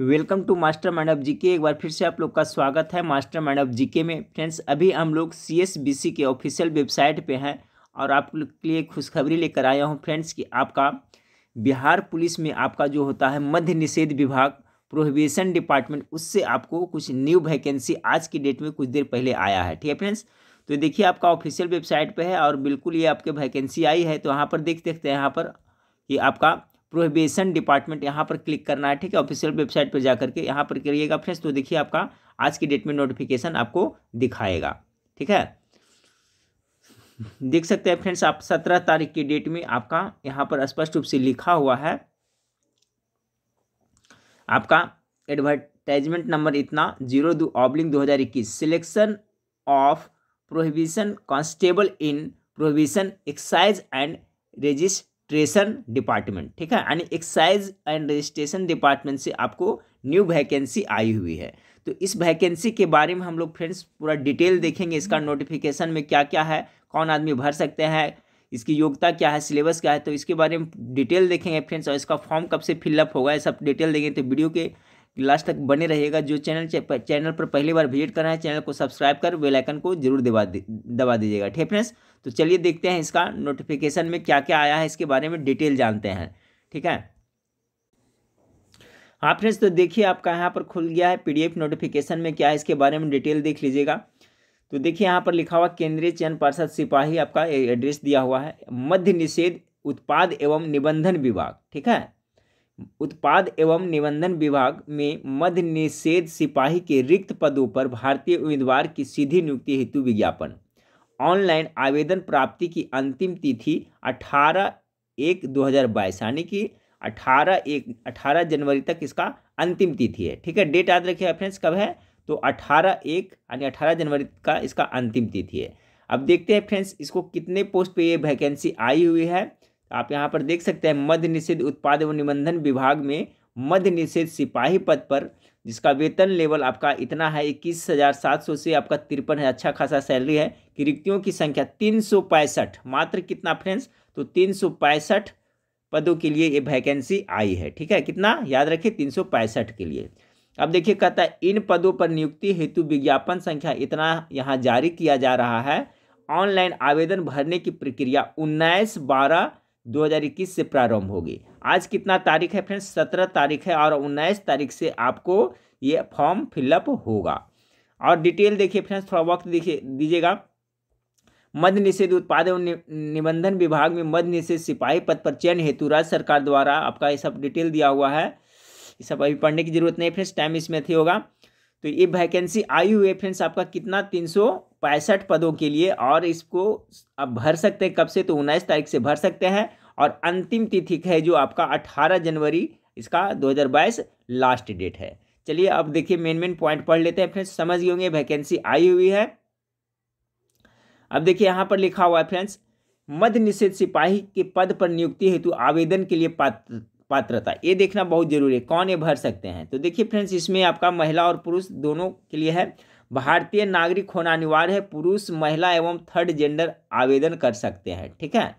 welcome to master mind of GK एक बार फिर से आप लोग का स्वागत है मास्टर माइंड ऑफ जीके में फ्रेंड्स अभी हम लोग सीएसबीसी के ऑफिशियल वेबसाइट पे हैं और आप लोग के लिए खुशखबरी लेकर आया हूँ फ्रेंड्स कि आपका बिहार पुलिस में आपका जो होता है मध्य निषेध विभाग प्रोहिबिशन डिपार्टमेंट उससे आपको कुछ न्यू वैकेंसी आज की डेट में कुछ देर पहले आया है ठीक है फ्रेंड्स तो देखिए आपका ऑफिशियल वेबसाइट पर है और बिल्कुल ये आपके वैकेंसी आई है तो यहाँ पर देख देखते हैं यहाँ पर कि आपका प्रोहिबिशन डिपार्टमेंट यहाँ पर क्लिक करना है ठीक है ऑफिशियल वेबसाइट पर जाकर के यहाँ पर करिएगा फ्रेंड्स तो देखिए आपका आज की डेट में नोटिफिकेशन आपको दिखाएगा ठीक है देख सकते हैं फ्रेंड्स आप सत्रह तारीख की डेट में आपका यहाँ पर स्पष्ट रूप से लिखा हुआ है आपका एडवर्टाइजमेंट नंबर इतना जीरो दो ऑब्लिंग दो हज़ार इक्कीस selection of prohibition constable in prohibition excise and registration department ठीक है यानी एक्साइज एंड रजिस्ट्रेशन डिपार्टमेंट से आपको न्यू वैकेंसी आई हुई है तो इस वैकेंसी के बारे में हम लोग फ्रेंड्स पूरा डिटेल देखेंगे इसका नोटिफिकेशन में क्या क्या है कौन आदमी भर सकते हैं इसकी योग्यता क्या है सिलेबस क्या है तो इसके बारे में डिटेल देखेंगे फ्रेंड्स और इसका फॉर्म कब से फिलअप होगा ये सब डिटेल देखेंगे तो वीडियो के लास्ट तक बने रहिएगा जो चैनल चैनल पर पहली बार विजिट कर रहे हैं चैनल को सब्सक्राइब कर बेलाइकन को जरूर दबा दबा दीजिएगा ठीक फ्रेंड्स तो चलिए देखते हैं इसका नोटिफिकेशन में क्या क्या आया है इसके बारे में डिटेल जानते हैं ठीक है हाँ फ्रेंड्स तो देखिए आपका यहाँ पर खुल गया है पीडीएफ नोटिफिकेशन में क्या है इसके बारे में डिटेल देख लीजिएगा तो देखिए यहाँ पर लिखा हुआ केंद्रीय चयन पार्षद सिपाही आपका एड्रेस दिया हुआ है मध्य निषेध उत्पाद एवं निबंधन विभाग ठीक है उत्पाद एवं निबंधन विभाग में मध्य निषेध सिपाही के रिक्त पदों पर भारतीय उम्मीदवार की सीधी नियुक्ति हेतु विज्ञापन ऑनलाइन आवेदन प्राप्ति की अंतिम तिथि 18 एक 2022 यानी कि 18 एक 18 जनवरी तक इसका अंतिम तिथि है ठीक है डेट याद रखिए फ्रेंड्स कब है तो 18 एक यानी 18 जनवरी का इसका अंतिम तिथि है अब देखते हैं फ्रेंड्स इसको कितने पोस्ट पे ये वैकेंसी आई हुई है आप यहाँ पर देख सकते हैं मध्य निषेध उत्पाद एवं निबंधन विभाग में मध्य निषेध सिपाही पद पर जिसका वेतन लेवल आपका इतना है इक्कीस हज़ार सात सौ से आपका तिरपन है अच्छा खासा सैलरी है कि रिक्तियों की संख्या तीन सौ पैंसठ मात्र कितना फ्रेंड्स तो तीन सौ पैंसठ पदों के लिए ये वैकेंसी आई है ठीक है कितना याद रखिए तीन सौ पैंसठ के लिए अब देखिए कहता है इन पदों पर नियुक्ति हेतु विज्ञापन संख्या इतना यहाँ जारी किया जा रहा है ऑनलाइन आवेदन भरने की प्रक्रिया उन्नीस बारह 2021 से प्रारंभ होगी आज कितना तारीख है फ्रेंड्स सत्रह तारीख है और उन्नीस तारीख से आपको ये फॉर्म फिलअप होगा और डिटेल देखिए फ्रेंड्स थोड़ा वक्त देखिए दीजिएगा मद निषेध उत्पाद एवं निबंधन विभाग में मद निषेध सिपाही पद पर चयन हेतु राज्य सरकार द्वारा आपका ये सब डिटेल दिया हुआ है ये सब अभी पढ़ने की जरूरत नहीं फ्रेंड्स टाइम इसमें थी होगा तो ये वैकेंसी आई हुई है फ्रेंड्स आपका कितना तीन सौ पैंसठ पदों के लिए और इसको आप भर सकते हैं कब से तो उन्नीस तारीख से भर सकते हैं और अंतिम तिथि है जो आपका अट्ठारह जनवरी इसका 2022 लास्ट डेट है चलिए अब देखिए मेन मेन पॉइंट पढ़ लेते हैं फ्रेंड्स समझ गए होंगे वैकेंसी आई हुई है अब देखिए यहाँ पर लिखा हुआ है फ्रेंड्स मध्य निषेध सिपाही के पद पर नियुक्ति हेतु आवेदन के लिए पात्र पात्रता ये देखना बहुत जरूरी है कौन ये भर सकते हैं तो देखिए फ्रेंड्स इसमें आपका महिला और पुरुष दोनों के लिए है भारतीय नागरिक होना अनिवार्य है पुरुष महिला एवं थर्ड जेंडर आवेदन कर सकते हैं ठीक है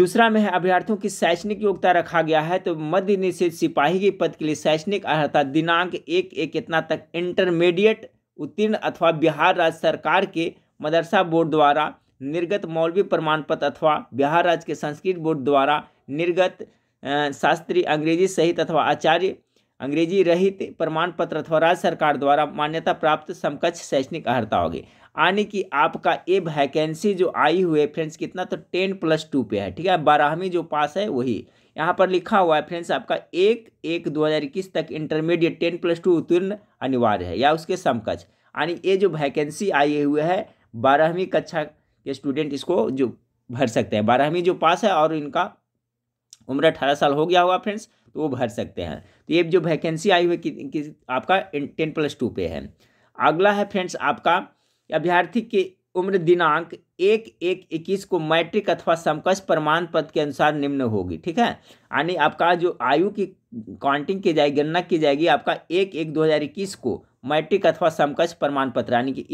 दूसरा में है अभ्यर्थियों की शैक्षणिक योग्यता रखा गया है तो मध्य निषेध सिपाही के पद के लिए शैक्षणिक अर्थात दिनांक एक एक इतना तक इंटरमीडिएट उत्तीर्ण अथवा बिहार राज्य सरकार के मदरसा बोर्ड द्वारा निर्गत मौलवी प्रमाण पत्र अथवा बिहार राज्य के संस्कृत बोर्ड द्वारा निर्गत शास्त्री अंग्रेजी सहित अथवा आचार्य अंग्रेजी रहित प्रमाण पत्र अथवा राज्य सरकार द्वारा मान्यता प्राप्त समकक्ष शैक्षणिक अर्ता होगी यानी कि आपका ये वैकेंसी जो आई हुई है फ्रेंड्स कितना तो टेन प्लस टू पे है ठीक है बारहवीं जो पास है वही यहाँ पर लिखा हुआ है फ्रेंड्स आपका एक एक दो हज़ार इक्कीस तक इंटरमीडिएट टेन प्लस टू उत्तीर्ण अनिवार्य है या उसके समकक्ष यानी ये जो वैकेंसी आई हुए है बारहवीं कक्षा के स्टूडेंट इसको जो भर सकते हैं बारहवीं जो पास है और इनका उम्र अठारह साल हो गया होगा फ्रेंड्स तो वो भर सकते हैं तो ये जो वैकेंसी आई हुई कि, आपका टेन प्लस टू पे है अगला है फ्रेंड्स आपका अभ्यर्थी की उम्र दिनांक एक एक इक्कीस को मैट्रिक अथवा समकक्ष प्रमाण पत्र के अनुसार निम्न होगी ठीक है यानी आपका जो आयु की काउंटिंग की जाएगी गणना की जाएगी आपका एक एक दो हज़ार इक्कीस को मैट्रिक अथवा समकक्ष प्रमाण पत्र यानी कि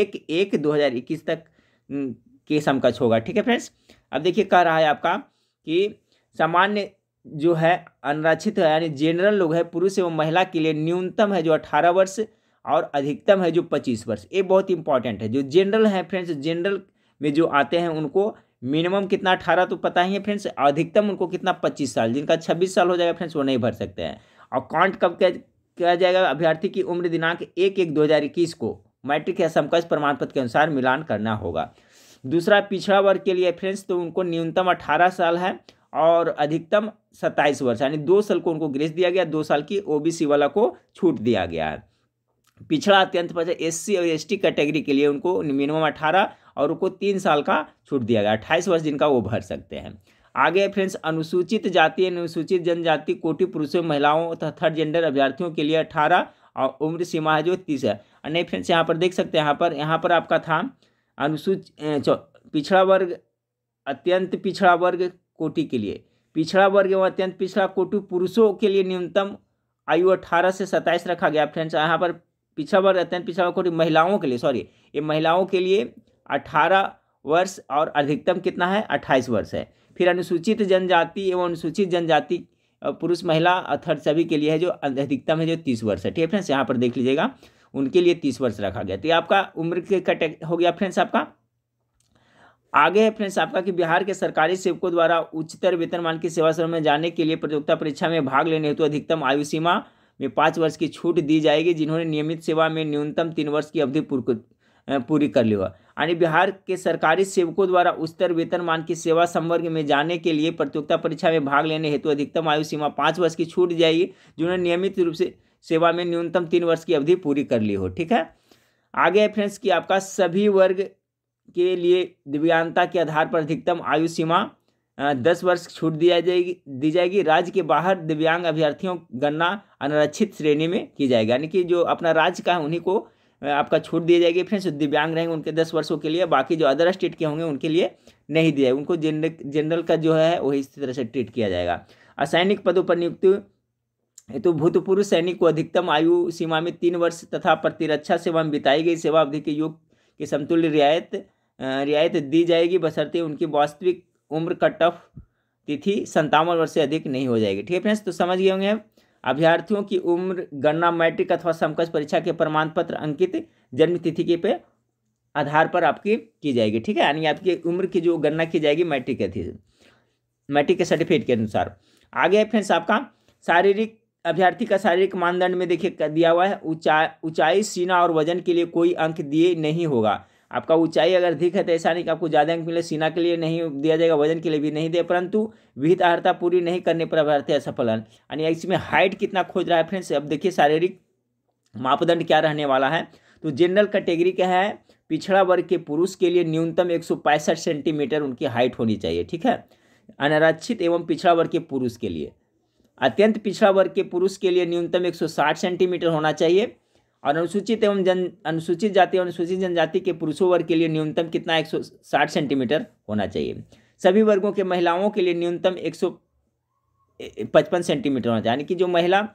एक एक दो हज़ार इक्कीस तक के समकक्ष होगा ठीक है फ्रेंड्स अब देखिए कह रहा है आपका कि सामान्य जो है अनरक्षित है यानी जनरल लोग है पुरुष एवं महिला के लिए न्यूनतम है जो अठारह वर्ष और अधिकतम है जो पच्चीस वर्ष ये बहुत इंपॉर्टेंट है जो जनरल है फ्रेंड्स जनरल में जो आते हैं उनको मिनिमम कितना अठारह तो पता ही है फ्रेंड्स अधिकतम उनको कितना पच्चीस साल जिनका छब्बीस साल हो जाएगा फ्रेंड्स वो नहीं भर सकते हैं और काउंट कब किया जाएगा अभ्यर्थी की उम्र दिनांक एक एक दो हज़ार इक्कीस को मैट्रिक या समकक्ष प्रमाण पत्र के अनुसार मिलान करना होगा दूसरा पिछड़ा वर्ग के लिए फ्रेंड्स तो उनको न्यूनतम अठारह साल है और अधिकतम सत्ताईस वर्ष यानी दो साल को उनको ग्रेस दिया गया दो साल की ओबीसी वाला को छूट दिया गया है पिछड़ा अत्यंत एस एससी और एसटी कैटेगरी के लिए उनको मिनिमम अठारह और उनको तीन साल का छूट दिया गया अट्ठाईस वर्ष जिनका वो भर सकते हैं आगे फ्रेंड्स अनुसूचित जाति अनुसूचित जनजाति कोटि पुरुषों महिलाओं तथा थर्ड जेंडर अभ्यर्थियों के लिए अठारह और उम्र सीमा है जो तीस है नहीं फ्रेंड्स यहाँ पर देख सकते हैं यहाँ पर यहाँ पर आपका था अनुसूचित पिछड़ा वर्ग अत्यंत पिछड़ा वर्ग कोटि के लिए पिछड़ा वर्ग एवं अत्यंत पिछड़ा कोटि पुरुषों के लिए न्यूनतम आयु अठारह से सत्ताईस रखा गया फ्रेंड्स यहाँ पर पिछड़ा वर्ग अत्यंत पिछड़ा कोटि महिलाओं के लिए सॉरी ये महिलाओं के लिए अठारह वर्ष और अधिकतम कितना है अट्ठाईस वर्ष है फिर अनुसूचित जनजाति एवं अनुसूचित जनजाति पुरुष महिला अथर सभी के लिए है जो अधिकतम है जो तीस वर्ष है ठीक है फ्रेंड्स यहाँ पर देख लीजिएगा उनके लिए तीस वर्ष रखा गया तो ये आपका उम्र के कटे हो गया फ्रेंड्स आपका आगे है फ्रेंड्स आपका कि बिहार के सरकारी सेवकों द्वारा उच्चतर वेतनमान की सेवा श्रम में जाने के लिए प्रतियोगिता परीक्षा में भाग लेने हेतु अधिकतम आयु सीमा में पाँच वर्ष की छूट दी जाएगी जिन्होंने नियमित सेवा में न्यूनतम तीन वर्ष की अवधि पूरी कर ली यानी बिहार के सरकारी सेवकों द्वारा उच्चतर वेतनमान की सेवा संवर्ग में जाने के लिए प्रतियोगिता परीक्षा में भाग लेने हेतु अधिकतम आयु सीमा पाँच वर्ष की छूट दी जाएगी जिन्होंने नियमित रूप से सेवा में न्यूनतम तीन वर्ष की अवधि पूरी कर ली हो ठीक है आगे है फ्रेंड्स कि आपका सभी वर्ग के लिए दिव्यांगता के आधार पर अधिकतम आयु सीमा दस वर्ष छूट दिया जाएगी दी जाएगी राज्य के बाहर दिव्यांग अभ्यर्थियों गणना अनारक्षित श्रेणी में की जाएगी यानी कि जो अपना राज्य का है उन्हीं को आपका छूट दी जाएगी फ्रेंड्स दिव्यांग रहेंगे उनके दस वर्षों के लिए बाकी जो अदर स्टेट के होंगे उनके लिए नहीं दिया उनको जनरल जनरल का जो है वही इस तरह से ट्रीट किया जाएगा असैनिक पदों पर नियुक्ति तो भूतपूर्व सैनिक को अधिकतम आयु सीमा में तीन वर्ष तथा प्रतिरक्षा सेवा में बिताई गई सेवा अवधि के योग कि समतुल्य रियायत रियायत दी जाएगी बशर्ते उनकी वास्तविक उम्र कट ऑफ तिथि संतावन वर्ष से अधिक नहीं हो जाएगी ठीक है फ्रेंड्स तो समझ गए होंगे अब अभ्यर्थियों की उम्र गणना मैट्रिक अथवा समकक्ष परीक्षा के प्रमाण पत्र अंकित जन्म तिथि के पे आधार पर आपकी की जाएगी ठीक है यानी आपकी उम्र की जो गणना की जाएगी मैट्रिक के मैट्रिक के सर्टिफिकेट के अनुसार आगे फ्रेंड्स आपका शारीरिक अभ्यर्थी का शारीरिक मानदंड में देखिए दिया हुआ है ऊंचाई ऊंचाई सीना और वजन के लिए कोई अंक दिए नहीं होगा आपका ऊंचाई अगर अधिक है तो ऐसा नहीं कि आपको ज़्यादा अंक मिले सीना के लिए नहीं दिया जाएगा वजन के लिए भी नहीं दे परंतु विहित आहता पूरी नहीं करने पर अभ्यर्थी असफल है यानी इसमें हाइट कितना खोज रहा है फ्रेंड्स अब देखिए शारीरिक मापदंड क्या रहने वाला है तो जनरल कैटेगरी का है पिछड़ा वर्ग के पुरुष के लिए न्यूनतम एक सेंटीमीटर उनकी हाइट होनी चाहिए ठीक है अनारक्षित एवं पिछड़ा वर्ग के पुरुष के लिए अत्यंत पिछड़ा वर्ग के पुरुष के लिए न्यूनतम 160 सेंटीमीटर होना चाहिए और अनुसूचित एवं जन अनुसूचित जाति और अनुसूचित जनजाति के पुरुषों वर्ग के लिए न्यूनतम कितना 160 सेंटीमीटर होना चाहिए सभी वर्गों के महिलाओं के लिए न्यूनतम 155 सेंटीमीटर होना चाहिए यानी कि जो महिला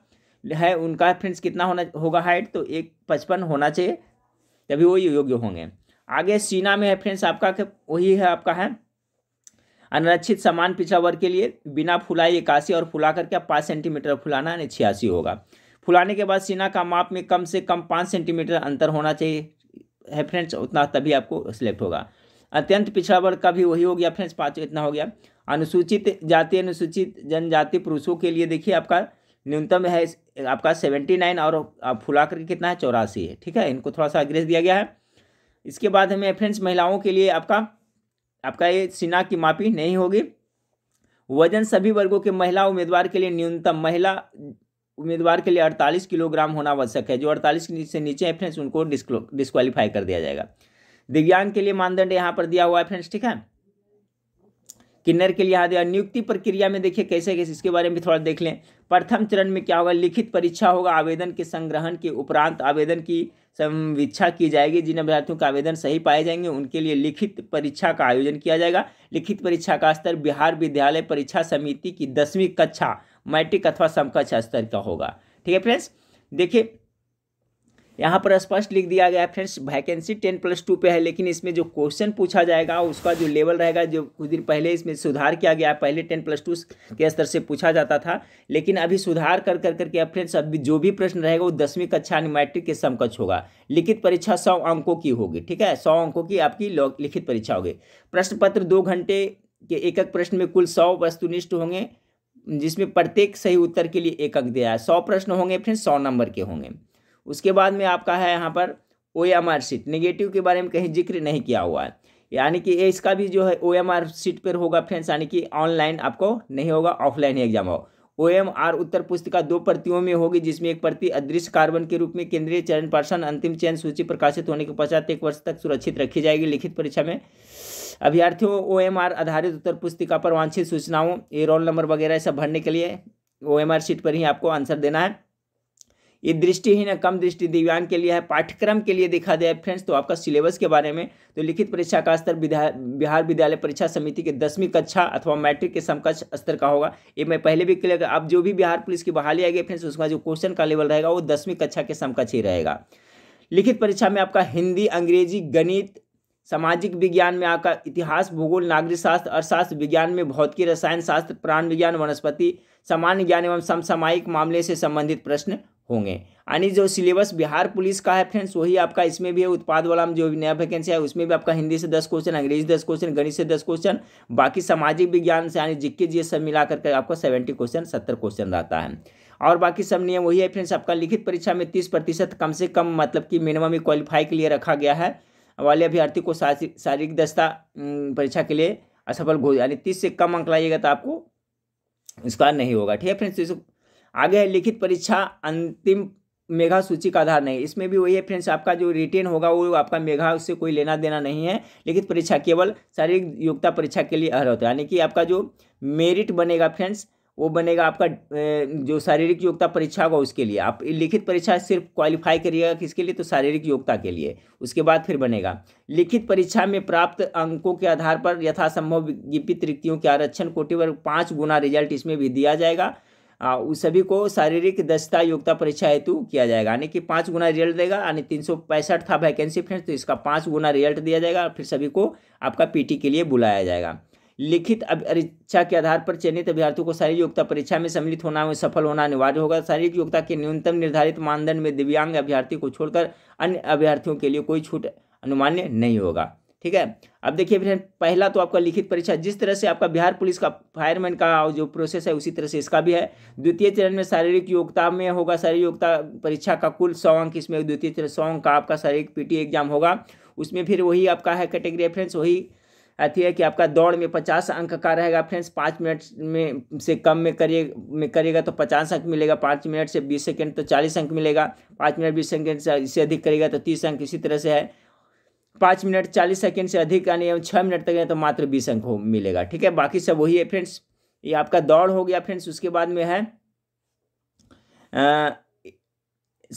है उनका फ्रेंड्स कितना होना होगा हाइट तो एक पचपन होना चाहिए तभी वो योग्य होंगे आगे सीना में है फ्रेंड्स आपका वही है आपका है अनरक्षित समान पिछड़ा वर्ग के लिए बिना फुलाई इक्यासी और फुला करके आप पाँच सेंटीमीटर फुलाना यानी छियासी होगा फुलाने के बाद सीना का माप में कम से कम पाँच सेंटीमीटर अंतर होना चाहिए है फ्रेंड्स उतना तभी आपको सिलेक्ट होगा अत्यंत पिछड़ा वर्ग का भी वही हो गया फ्रेंड्स पाँच इतना हो गया अनुसूचित जाति अनुसूचित जनजाति पुरुषों के लिए देखिए आपका न्यूनतम है आपका सेवेंटी नाइन और आप फुला करके कितना है चौरासी है ठीक है इनको थोड़ा सा अग्रेस दिया गया है इसके बाद हमें फ्रेंड्स महिलाओं के लिए आपका आपका ये सीना की मापी नहीं होगी वजन सभी वर्गों के महिला उम्मीदवार के लिए न्यूनतम महिला उम्मीदवार के लिए 48 किलोग्राम होना आवश्यक है जो 48 से नीचे है फ्रेंड्स उनको डिस्क्वालीफाई कर दिया जाएगा दिव्यांग के लिए मानदंड यहाँ पर दिया हुआ है फ्रेंड्स ठीक है किन्नर के लिए यहाँ नियुक्ति प्रक्रिया में देखिए कैसे कैसे इसके बारे में थोड़ा देख लें प्रथम चरण में क्या होगा लिखित परीक्षा होगा आवेदन के संग्रहण के उपरांत आवेदन की समीक्षा की जाएगी जिन अभ्यर्थियों का आवेदन सही पाए जाएंगे उनके लिए लिखित परीक्षा का आयोजन किया जाएगा लिखित परीक्षा का स्तर बिहार विद्यालय परीक्षा समिति की दसवीं कक्षा मैट्रिक अथवा समकक्ष स्तर का होगा ठीक है फ्रेंड्स देखिए यहाँ पर स्पष्ट लिख दिया गया है friends vacancy ten plus two पे है लेकिन इसमें जो क्वेश्चन पूछा जाएगा उसका जो लेवल रहेगा जो कुछ दिन पहले इसमें सुधार किया गया पहले टेन प्लस टू के स्तर से पूछा जाता था लेकिन अभी सुधार कर कर करके फ्रेंड्स अभी जो भी प्रश्न रहेगा वो दसवीं कक्षा यानी मैट्रिक के समकक्ष होगा लिखित परीक्षा सौ अंकों की होगी ठीक है सौ अंकों की आपकी लिखित परीक्षा होगी प्रश्न पत्र दो घंटे के एक एक प्रश्न में कुल सौ वस्तुनिष्ठ होंगे जिसमें प्रत्येक सही उत्तर के लिए एक अंक दिया है सौ प्रश्न होंगे फ्रेंड्स सौ नंबर के होंगे उसके बाद में आपका है यहाँ पर O M R sheet negative के बारे में कहीं जिक्र नहीं किया हुआ है यानी कि इसका भी जो है ओ एम आर सीट पर होगा फ्रेंड्स यानी कि ऑनलाइन आपको नहीं होगा ऑफलाइन एग्जाम हो ओ एम आर उत्तर पुस्तिका दो प्रतियों में होगी जिसमें एक प्रति अदृश्य कार्बन के रूप में केंद्रीय चयन पर्सन अंतिम चयन सूची प्रकाशित होने के पश्चात एक वर्ष तक सुरक्षित रखी जाएगी लिखित परीक्षा में अभ्यर्थियों ओ एम आर आधारित उत्तर पुस्तिका पर वांछित सूचनाओं ए रोल नंबर वगैरह सब भरने के लिए ओ एम आर सीट पर ही आपको आंसर देना है ये दृष्टिहीन कम दृष्टि दिव्यांग के लिए है पाठ्यक्रम के लिए देखा जाए फ्रेंड्स तो आपका सिलेबस के बारे में तो लिखित परीक्षा का स्तर बिहार विद्यालय परीक्षा समिति के दसवीं कक्षा अथवा मैट्रिक के समकक्ष स्तर का होगा ये मैं पहले भी क्लियर अब जो भी बिहार पुलिस की बहाली आएगी फ्रेंड्स उसका जो क्वेश्चन का लेवल रहेगा वो दसवीं कक्षा के समकक्ष ही रहेगा लिखित परीक्षा में आपका हिंदी अंग्रेजी गणित सामाजिक विज्ञान में आपका इतिहास भूगोल नागरिक शास्त्र अर्थशास्त्र विज्ञान में भौतिकी रसायन शास्त्र प्राण विज्ञान वनस्पति सामान्य ज्ञान एवं समसामायिक मामले से संबंधित प्रश्न होंगे यानी जो सिलेबस बिहार पुलिस का है फ्रेंड्स वही आपका इसमें भी है उत्पाद वाला में जो भी नया वैकेंसी है उसमें भी आपका हिंदी से दस क्वेश्चन अंग्रेजी दस क्वेश्चन गणित से दस क्वेश्चन बाकी सामाजिक विज्ञान से यानी जिक्के जी सब मिला करके आपका सेवेंटी क्वेश्चन सत्तर क्वेश्चन रहता है और बाकी सब नियम वही है फ्रेंड्स आपका लिखित परीक्षा में तीस प्रतिशत कम से कम मतलब कि मिनिमम क्वालिफाई के लिए रखा गया है वाले अभ्यर्थी को शारीरिक दस्ता परीक्षा के लिए असफल घोष यानी तीस से कम अंक लाइएगा तो आपको इसका नहीं होगा ठीक है फ्रेंड्स तो आगे है लिखित परीक्षा अंतिम मेघा सूची का आधार नहीं इसमें भी वही है फ्रेंड्स आपका जो रिटेन होगा वो आपका मेघा उससे कोई लेना देना नहीं है लिखित परीक्षा केवल शारीरिक योग्यता परीक्षा के लिए अहर होता है यानी कि आपका जो मेरिट बनेगा फ्रेंड्स वो बनेगा आपका जो शारीरिक योग्यता परीक्षा होगा उसके लिए आप लिखित परीक्षा सिर्फ क्वालिफाई करिएगा किसके लिए तो शारीरिक योग्यता के लिए उसके बाद फिर बनेगा लिखित परीक्षा में प्राप्त अंकों के आधार पर यथासंभव विज्ञपित रिक्तियों के आरक्षण कोटिवर पाँच गुना रिजल्ट इसमें भी दिया जाएगा उस सभी को शारीरिक दक्षता योग्यता परीक्षा हेतु किया जाएगा यानी कि पाँच गुना रिजल्ट देगा यानी तीन सौ पैंसठ था वैकेंसी फ्रेंड्स तो इसका पाँच गुना रिजल्ट दिया जाएगा और फिर सभी को आपका पीटी के लिए बुलाया जाएगा लिखित परीक्षा के आधार पर चयनित अभ्यर्थियों को शारीरिक योग्यता परीक्षा में सम्मिलित होना में सफल होना अनिवार्य होगा शारीरिक योग्यता के न्यूनतम निर्धारित मानदंड में दिव्यांग अभ्यर्थी को छोड़कर अन्य अभ्यर्थियों के लिए कोई छूट अनुमान्य नहीं होगा ठीक है अब देखिए फ्रेंड पहला तो आपका लिखित परीक्षा जिस तरह से आपका बिहार पुलिस का फायरमैन का जो प्रोसेस है उसी तरह से इसका भी है द्वितीय चरण में शारीरिक योग्यता में होगा शारीरिक योग्यता परीक्षा का कुल सौ अंक इसमें द्वितीय चरण सौ अंक का आपका शारीरिक पीटी एग्जाम होगा उसमें फिर वही आपका है कैटेगरी फ्रेंड्स वही अथी है कि आपका दौड़ में पचास अंक का रहेगा फ्रेंड्स पाँच मिनट में से कम में करिए में करेगा तो पचास अंक मिलेगा पाँच मिनट से बीस सेकेंड तो चालीस अंक मिलेगा पाँच मिनट बीस सेकेंड से इससे अधिक करेगा तो तीस अंक इसी तरह से है पाँच मिनट चालीस सेकेंड से अधिक यानी छः मिनट तक है तो मात्र बीस अंक हो मिलेगा ठीक है बाकी सब वही है फ्रेंड्स ये आपका दौड़ हो गया फ्रेंड्स उसके बाद में है आ,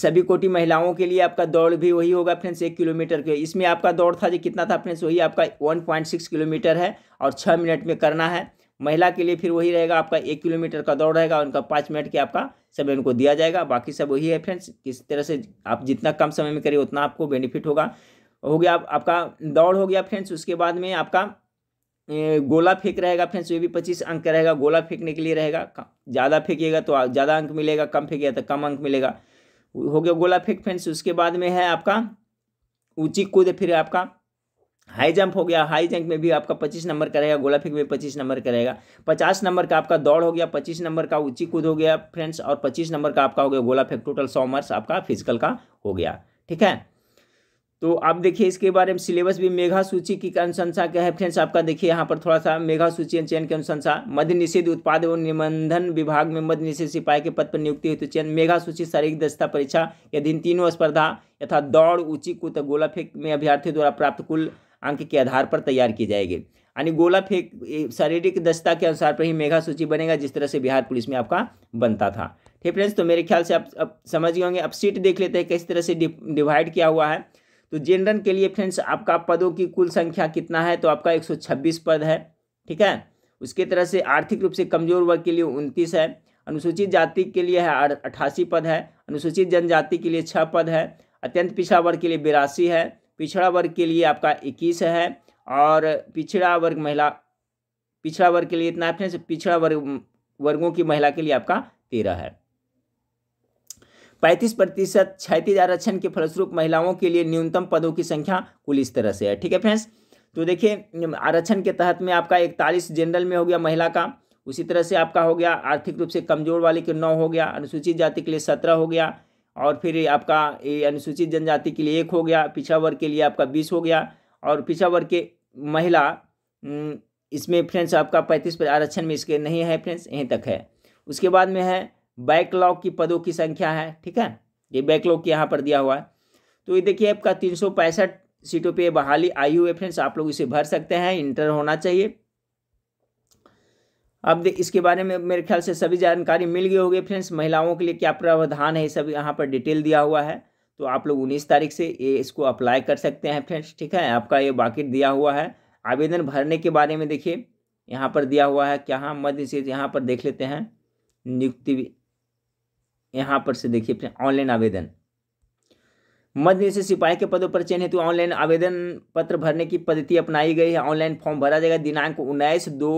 सभी कोटि महिलाओं के लिए आपका दौड़ भी वही होगा फ्रेंड्स एक किलोमीटर के इसमें आपका दौड़ था जो कितना था फ्रेंड्स वही आपका वन पॉइंट सिक्स किलोमीटर है और छः मिनट में करना है महिला के लिए फिर वही रहेगा आपका एक किलोमीटर का दौड़ रहेगा उनका पाँच मिनट के आपका समय उनको दिया जाएगा बाकी सब वही है फ्रेंड्स किस तरह से आप जितना कम समय में करिए उतना आपको बेनिफिट होगा हो गया आप, आपका दौड़ हो गया फ्रेंड्स उसके बाद में आपका गोला फेंक रहेगा फ्रेंड्स ये भी पच्चीस अंक का रहेगा गोला फेंकने के लिए रहेगा ज़्यादा फेंकिएगा तो ज़्यादा अंक मिलेगा कम फेंकिएगा तो कम अंक मिलेगा हो गया गोला फेंक फ्रेंड्स उसके बाद में है आपका ऊँची कूद फिर आपका हाई जंप हो गया हाई जंप में भी आपका पच्चीस नंबर का रहेगा गोला फेंक में पच्चीस नंबर का रहेगा पचास नंबर का आपका दौड़ हो गया पच्चीस नंबर का ऊँची कूद हो गया फ्रेंड्स और पच्चीस नंबर का आपका हो गया गोला फेंक टोटल सौ मार्क्स आपका फिजिकल का हो गया ठीक है तो आप देखिए इसके बारे में सिलेबस भी मेघा सूची की अनुशंसा क्या है फ्रेंड्स आपका देखिए यहाँ पर थोड़ा सा मेघा सूची चयन की अनुशंसा मध्य निषेध उत्पाद एवं निबंधन विभाग में मध्य निषेध सिपाही के पद पर नियुक्ति हेतु चयन मेघा सूची शारीरिक दस्ता परीक्षा यदि तीनों स्पर्धा यथा दौड़ ऊंची कुत गोला फेंक में अभ्यर्थियों द्वारा प्राप्त कुल अंक के आधार पर तैयार की जाएगी यानी गोला फेंक शारीरिक दस्ता के अनुसार पर ही मेघा सूची बनेगा जिस तरह से बिहार पुलिस में आपका बनता था ठीक फ्रेंड्स तो मेरे ख्याल से आप अब समझ गए होंगे अब सीट देख लेते हैं किस तरह से डिवाइड किया हुआ है तो जेंडन के लिए फ्रेंड्स आपका पदों की कुल संख्या कितना है तो आपका 126 पद है ठीक है उसके तरह से आर्थिक रूप से कमजोर वर्ग के लिए उनतीस है अनुसूचित जाति के लिए है अट्ठासी पद है अनुसूचित जनजाति के लिए छः पद है अत्यंत पिछड़ा वर्ग के लिए बिरासी है पिछड़ा वर्ग के लिए आपका इक्कीस है और पिछड़ा वर्ग महिला पिछड़ा वर्ग के लिए इतना है फ्रेंड्स पिछड़ा वर्ग वर्गों की महिला के लिए आपका तेरह है पैंतीस प्रतिशत क्षैतिज आरक्षण के फलस्वरूप महिलाओं के लिए न्यूनतम पदों की संख्या कुल इस तरह से है ठीक है फ्रेंड्स तो देखिए आरक्षण के तहत में आपका इकतालीस जनरल में हो गया महिला का उसी तरह से आपका हो गया आर्थिक रूप से कमजोर वाले के नौ हो गया अनुसूचित जाति के लिए सत्रह हो गया और फिर आपका ये अनुसूचित जनजाति के लिए एक हो गया पिछड़ा वर्ग के लिए आपका बीस हो गया और पिछड़ा वर्ग के महिला इसमें फ्रेंड्स आपका पैंतीस आरक्षण में इसके नहीं है फ्रेंड्स यहीं तक है उसके बाद में है बैकलॉग की पदों की संख्या है ठीक है ये बैकलॉग यहाँ पर दिया हुआ है तो ये देखिए आपका तीन सौ पैंसठ सीटों पर बहाली आई हुई है फ्रेंड्स आप लोग इसे भर सकते हैं इंटर होना चाहिए अब इसके बारे में मेरे ख्याल से सभी जानकारी मिल गई होगी फ्रेंड्स महिलाओं के लिए क्या प्रावधान है सब यहाँ पर डिटेल दिया हुआ है तो आप लोग उन्नीस तारीख से ये इसको अप्लाई कर सकते हैं फ्रेंड्स ठीक है आपका ये बाकी दिया हुआ है आवेदन भरने के बारे में देखिए यहाँ पर दिया हुआ है क्या हाँ मध्य से यहाँ पर देख लेते हैं नियुक्ति यहाँ पर से देखिए ऑनलाइन आवेदन मध्य से सिपाही के पदों पर चयन हेतु ऑनलाइन आवेदन पत्र भरने की पद्धति अपनाई गई है ऑनलाइन फॉर्म भरा जाएगा दिनांक उन्नीस दो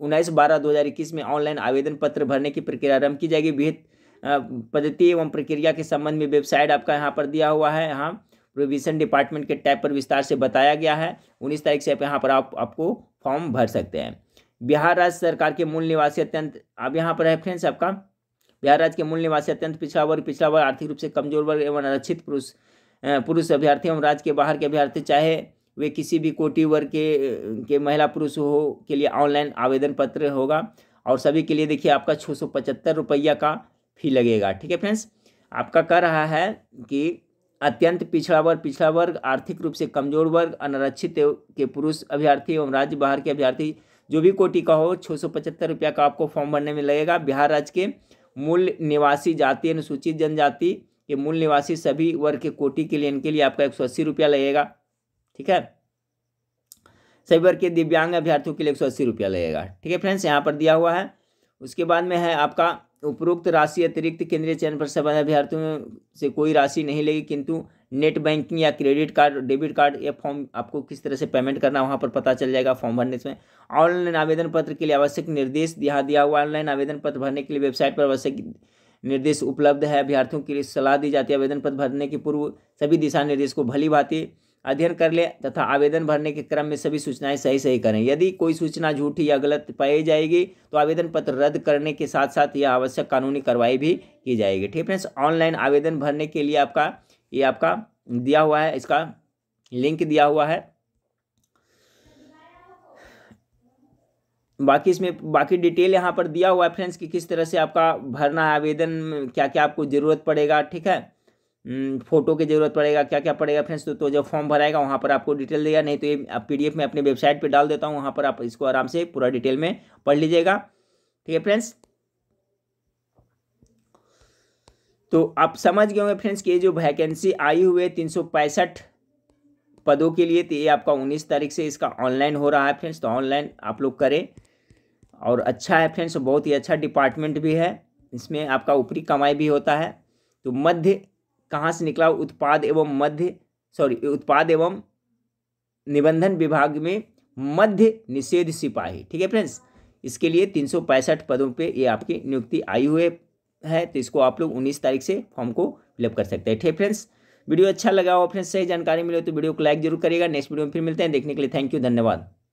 उन्नीस बारह दो हज़ार इक्कीस में ऑनलाइन आवेदन पत्र भरने की प्रक्रिया आरंभ की जाएगी विहित पद्धति एवं प्रक्रिया के संबंध में वेबसाइट आपका यहाँ पर दिया हुआ है यहाँ प्रोविजन डिपार्टमेंट के टैब पर विस्तार से बताया गया है उन्नीस तारीख से आप यहाँ पर आप आपको फॉर्म भर सकते हैं बिहार राज्य सरकार के मूल निवासी अत्यंत अब यहाँ पर है फ्रेंड्स आपका बिहार राज्य के मूल निवासी अत्यंत पिछड़ा वर्ग पिछड़ा वर्ग आर्थिक रूप से कमजोर वर्ग एवं अरक्षित पुरुष पुरुष अभ्यर्थी एवं राज्य के बाहर के अभ्यर्थी चाहे वे किसी भी कोटि वर्ग के के महिला पुरुष हो के लिए ऑनलाइन आवेदन पत्र होगा और सभी के लिए देखिए आपका छः सौ पचहत्तर रुपया का फी लगेगा ठीक है फ्रेंड्स आपका कह रहा है कि अत्यंत पिछड़ा वर्ग पिछड़ा वर्ग आर्थिक रूप से कमजोर वर्ग अनारक्षित के पुरुष अभ्यर्थी एवं राज्य बाहर के अभ्यर्थी जो भी कोटि का हो छः सौ पचहत्तर रुपया का आपको फॉर्म भरने में लगेगा बिहार राज्य के मूल निवासी जाति अनुसूचित जनजाति के मूल निवासी सभी वर्ग के कोटि के लिए इनके लिए आपका एक सौ अस्सी रुपया लगेगा ठीक है सभी वर्ग के दिव्यांग अभ्यर्थियों के लिए एक सौ अस्सी रुपया लगेगा ठीक है फ्रेंड्स यहाँ पर दिया हुआ है उसके बाद में है आपका उपरोक्त राशि अतिरिक्त केंद्रीय चयन पर सब अभ्यर्थियों से कोई राशि नहीं लेगी किंतु नेट बैंकिंग या क्रेडिट कार्ड डेबिट कार्ड या फॉर्म आपको किस तरह से पेमेंट करना वहाँ पर पता चल जाएगा फॉर्म भरने में ऑनलाइन आवेदन पत्र के लिए आवश्यक निर्देश दिया दिया हुआ ऑनलाइन आवेदन पत्र भरने के लिए वेबसाइट पर आवश्यक निर्देश उपलब्ध है अभ्यर्थियों के लिए सलाह दी जाती है आवेदन पत्र भरने के पूर्व सभी दिशा निर्देश को भली भांति अध्ययन कर ले तथा आवेदन भरने के क्रम में सभी सूचनाएं सही सही करें यदि कोई सूचना झूठी या गलत पाई जाएगी तो आवेदन पत्र रद्द करने के साथ साथ यह आवश्यक कानूनी कार्रवाई भी की जाएगी ठीक फ्रेंड्स ऑनलाइन आवेदन भरने के लिए आपका ये आपका दिया हुआ है इसका लिंक दिया हुआ है बाकी इसमें बाकी डिटेल यहाँ पर दिया हुआ है फ्रेंड्स कि किस तरह से आपका भरना है आवेदन क्या क्या आपको ज़रूरत पड़ेगा ठीक है फ़ोटो हम्म, की ज़रूरत पड़ेगा क्या क्या पड़ेगा फ्रेंड्स तो, तो जब फॉर्म भराएगा वहाँ पर आपको डिटेल देगा नहीं तो ये आप पी में अपने वेबसाइट पर डाल देता हूँ वहाँ पर आप इसको आराम से पूरा डिटेल में पढ़ लीजिएगा ठीक है फ्रेंड्स तो आप समझ गए होंगे फ्रेंड्स कि ये जो वैकेंसी आई हुई है तीन पदों के लिए तो ये आपका उन्नीस तारीख से इसका ऑनलाइन हो रहा है फ्रेंड्स तो ऑनलाइन आप लोग करें और अच्छा है फ्रेंड्स बहुत ही अच्छा डिपार्टमेंट भी है इसमें आपका ऊपरी कमाई भी होता है तो मध्य कहाँ से निकला उत्पाद एवं मध्य सॉरी उत्पाद एवं निबंधन विभाग में मध्य निषेध सिपाही ठीक है फ्रेंड्स इसके लिए तीन पदों पे ये आपकी नियुक्ति आई हुई है है तो इसको आप लोग उन्नीस तारीख से फॉर्म को फिलअप कर सकते हैं ठीक फ्रेंड्स वीडियो अच्छा लगा हो फ्रेंड्स सही जानकारी मिले तो वीडियो को लाइक जरूर करिएगा नेक्स्ट वीडियो में फिर मिलते हैं देखने के लिए थैंक यू धन्यवाद